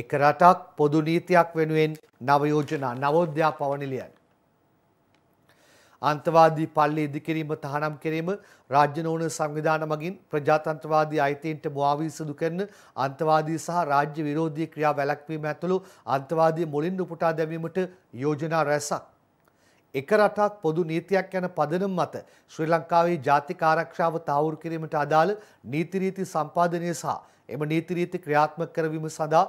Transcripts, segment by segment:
එක රටක් පොදු නීතියක් වෙනුවෙන් නව යෝජනා නවෝද්‍යාප පවනිලියන්. අන්තවාදී පල්ලි ඉදිකිරීම තහනම් කිරීම රාජ්‍ය නෝන සංවිධාන මගින් ප්‍රජාතන්ත්‍රවාදී අයිතීන්ට මුවාවී සිදු කරන අන්තවාදී සහ රාජ්‍ය විරෝධී ක්‍රියා වැළැක්වීම ඇතුළු අන්තවාදී මුලින් උපුටා දැමීමට යෝජනා රැසක්. එක රටක් පොදු නීතියක් යන පදනම් මත ශ්‍රී ලංකාවේ ජාතික ආරක්ෂාව තාවුරු කිරීමට අදාළ නීති රීති සම්පාදනය සහ එම නීති රීති ක්‍රියාත්මක කරවීම සඳහා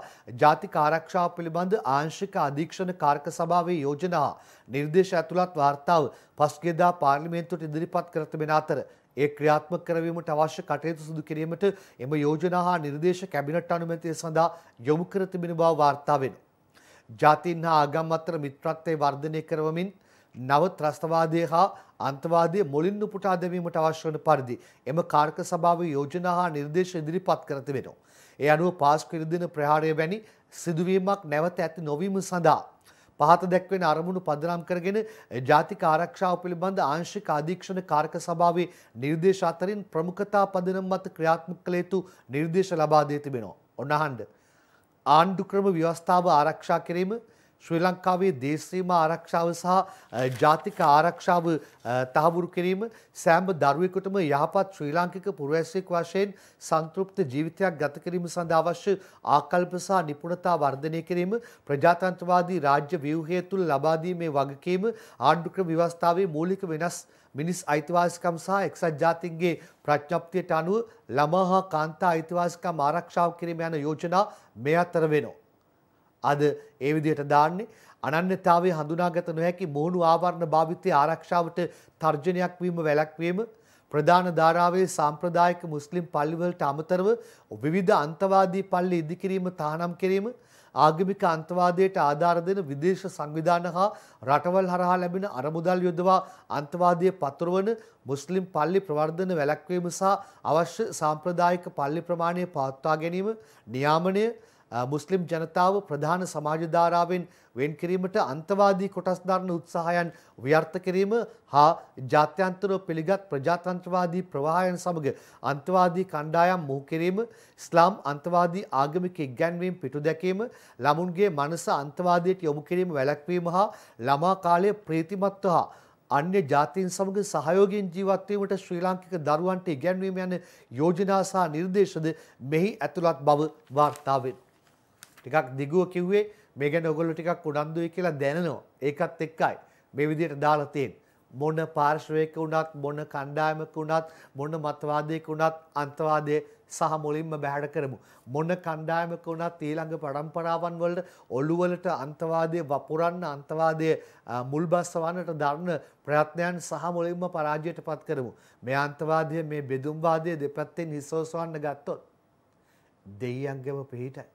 ජාතික ආරක්ෂාව පිළිබඳ ආංශික අධීක්ෂණ කාර්ක සභාවේ යෝජනා නිර්දේශ ඇතුළත් වාර්තාව පසුගියදා පාර්ලිමේන්තුවට ඉදිරිපත් කර තිබෙන අතර ඒ ක්‍රියාත්මක කරවීමට අවශ්‍ය කටයුතු සිදු කිරීමට එම යෝජනා හා නිර්දේශ කැබිනට් අනුමැතිය සඳහා යොමු කර තිබෙන බව වාර්තා වෙනවා. ජාතීන් හා ආගම් අතර මිත්‍රත්වය වර්ධනය කරවමින් නව ත්‍රස්තවාදය හා අන්තවාදය මුලින්ම පුටා දැමීමට අවශ්‍ය වන පරිදි එම කාර්ක සභාවේ යෝජනා හා නිර්දේශ ඉදිරිපත් කර තිබෙනවා. ඒ අනුව පාස් කර දෙන ප්‍රහාරය වැනි සිදුවීමක් නැවත ඇති නොවීම සඳහා පහත දැක්වෙන අරමුණු පදනම් කරගෙන ජාතික ආරක්ෂාව පිළිබඳ ආංශික අධීක්ෂණ කාර්ක සභාවේ නිර්දේශ අතරින් ප්‍රමුඛතා පදනම් මත ක්‍රියාත්මක කළ යුතු නිර්දේශ ලබා දී තිබෙනවා. ඔන්න අහන්න. ආණ්ඩු ක්‍රම ව්‍යවස්ථාව ආරක්ෂා කිරීම ශ්‍රී ලංකාවේ දේශීම ආරක්ෂාව සහ ජාතික ආරක්ෂාව තහවුරු කිරීම සෑම දරුවෙකුටම යහපත් ශ්‍රී ලාංකික පුරවැසියෙක් වශයෙන් සංතෘප්ත ජීවිතයක් ගත කිරීම සඳහා අවශ්‍ය ආකල්ප සහ නිපුණතා වර්ධනය කිරීම ප්‍රජාතන්ත්‍රවාදී රාජ්‍ය ව්‍යුහය තුළ ලබා දීමේ වගකීම ආණ්ඩුක්‍රම ව්‍යවස්ථාවේ මූලික වෙනස් මිනිස් අයිතිවාසිකම් සහ එක්සත් ජාතීන්ගේ ප්‍රඥප්තියට අනුව ළමා හා කාන්තා අයිතිවාසිකම් ආරක්ෂාව කිරීම යන යෝජනා මේ අතර වෙනවා. අද ඒ විදිහට දාන්නේ අනන්‍යතාවය හඳුනාගත නොහැකි මෝහණු ආවරණ භාවිතයේ ආරක්ෂාවට තර්ජනයක් වීම වැළැක්වීම ප්‍රධාන ධාරාවේ සාම්ප්‍රදායික මුස්ලිම් පල්ලිවලට අමතරව විවිධ අන්තවාදී පල්ලි ඉදිකිරීම තහනම් කිරීම ආගමික අන්තවාදයට ආධාර දෙන විදේශ සංවිධාන හා රටවල් හරහා ලැබෙන අරමුදල් යොදවා අන්තවාදයේ පතුරවන මුස්ලිම් පල්ලි ප්‍රවර්ධන වැළැක්වීම සහ අවශ්‍ය සාම්ප්‍රදායික පල්ලි ප්‍රමාණය පවත්වා ගැනීම නියාමනය මුස්ලිම් ජනතාව ප්‍රධාන සමාජ ධාරාවෙන් වෙන් කිරීමට අන්තවාදී කොටස් දරන උත්සාහයන් ව්‍යර්ථ කිරීම හා ජාත්‍යන්තරව පිළිගත් ප්‍රජාතන්ත්‍රවාදී ප්‍රවාහයන් සමග අන්තවාදී කණ්ඩායම් මුහු කිරීම ඉස්ලාම් අන්තවාදී ආගමික ඉගැන්වීම් පිටුදැකීම ළමුන්ගේ මනස අන්තවාදයට යොමු කිරීම වැළැක්වීම හා ළමා කාලයේ ප්‍රීතිමත්ව හා අන්‍ය ජාතීන් සමග සහයෝගයෙන් ජීවත්වීමට ශ්‍රී ලාංකික දරුවන්ට ඉගැන්වීම යන යෝජනා සහ නිර්දේශද මෙහි ඇතුළත් බව වාර්තාාවෙන්. ටිකක් දිගුව කිව්වේ මේ ගැන ඔගොල්ලෝ ටිකක් උනන්දුයි කියලා දැනනවා. ඒකත් එක්කයි මේ විදිහට දාලා තියෙන්නේ. මොන පාර්ශ්වයක වුණත් මොන කණ්ඩායමක වුණත් මොන මතවාදයක වුණත් අන්තවාදය සහ මුලින්ම බැහැර කරමු. මොන කණ්ඩායමක වුණත් ඊළඟ පරම්පරාවන් වලට ඔළුවලට අන්තවාදය වපුරන්න අන්තවාදය මුල්බස්සවන්නට දරන ප්‍රයත්නයන් සහ මුලින්ම පරාජයට පත් කරමු. මේ අන්තවාදය මේ බෙදුම්වාදය දෙපැත්තෙන් හිසෝසවන්න ගත්තොත් දෙයියන්ගම පිහිටයි.